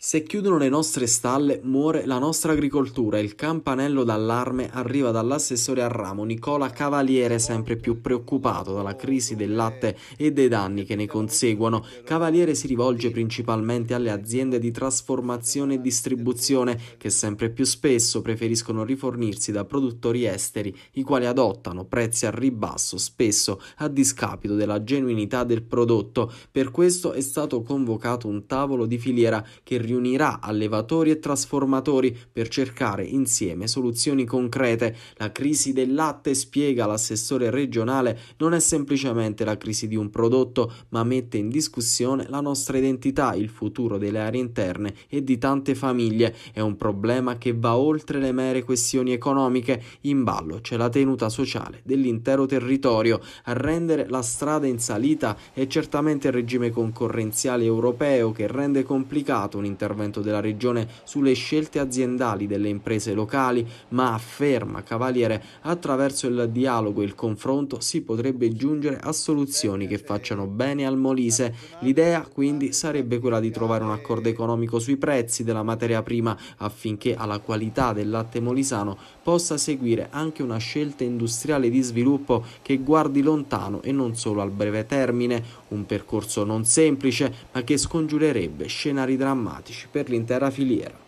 Se chiudono le nostre stalle, muore la nostra agricoltura. Il campanello d'allarme arriva dall'assessore a ramo Nicola Cavaliere, sempre più preoccupato dalla crisi del latte e dei danni che ne conseguono. Cavaliere si rivolge principalmente alle aziende di trasformazione e distribuzione, che sempre più spesso preferiscono rifornirsi da produttori esteri, i quali adottano prezzi al ribasso, spesso a discapito della genuinità del prodotto. Per questo è stato convocato un tavolo di filiera che riunirà allevatori e trasformatori per cercare insieme soluzioni concrete. La crisi del latte, spiega l'assessore regionale, non è semplicemente la crisi di un prodotto, ma mette in discussione la nostra identità, il futuro delle aree interne e di tante famiglie. È un problema che va oltre le mere questioni economiche. In ballo c'è la tenuta sociale dell'intero territorio. A rendere la strada in salita è certamente il regime concorrenziale europeo che rende complicato un l'intervento della Regione sulle scelte aziendali delle imprese locali, ma afferma Cavaliere attraverso il dialogo e il confronto si potrebbe giungere a soluzioni che facciano bene al Molise. L'idea quindi sarebbe quella di trovare un accordo economico sui prezzi della materia prima affinché alla qualità del latte molisano possa seguire anche una scelta industriale di sviluppo che guardi lontano e non solo al breve termine, un percorso non semplice ma che scongiurerebbe scenari drammatici fantastici per l'intera filiera.